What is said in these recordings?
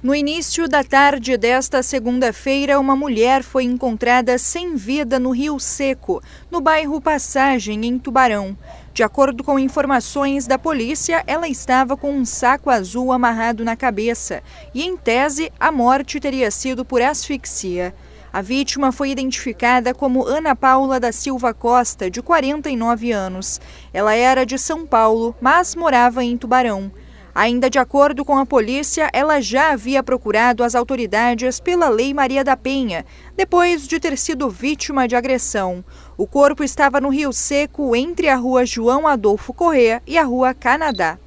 No início da tarde desta segunda-feira, uma mulher foi encontrada sem vida no Rio Seco, no bairro Passagem, em Tubarão. De acordo com informações da polícia, ela estava com um saco azul amarrado na cabeça e, em tese, a morte teria sido por asfixia. A vítima foi identificada como Ana Paula da Silva Costa, de 49 anos. Ela era de São Paulo, mas morava em Tubarão. Ainda de acordo com a polícia, ela já havia procurado as autoridades pela Lei Maria da Penha, depois de ter sido vítima de agressão. O corpo estava no Rio Seco, entre a rua João Adolfo Corrêa e a rua Canadá.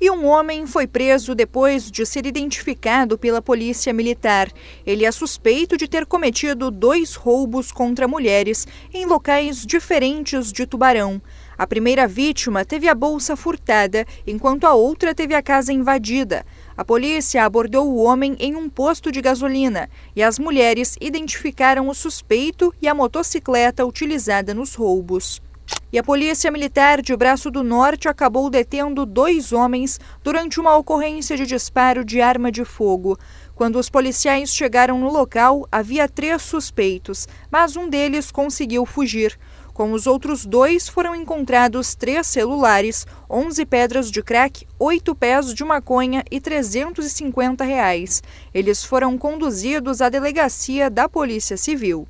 E um homem foi preso depois de ser identificado pela polícia militar. Ele é suspeito de ter cometido dois roubos contra mulheres em locais diferentes de Tubarão. A primeira vítima teve a bolsa furtada, enquanto a outra teve a casa invadida. A polícia abordou o homem em um posto de gasolina e as mulheres identificaram o suspeito e a motocicleta utilizada nos roubos. E a Polícia Militar de Braço do Norte acabou detendo dois homens durante uma ocorrência de disparo de arma de fogo. Quando os policiais chegaram no local, havia três suspeitos, mas um deles conseguiu fugir. Com os outros dois foram encontrados três celulares, 11 pedras de crack, oito pés de maconha e 350 reais. Eles foram conduzidos à delegacia da Polícia Civil.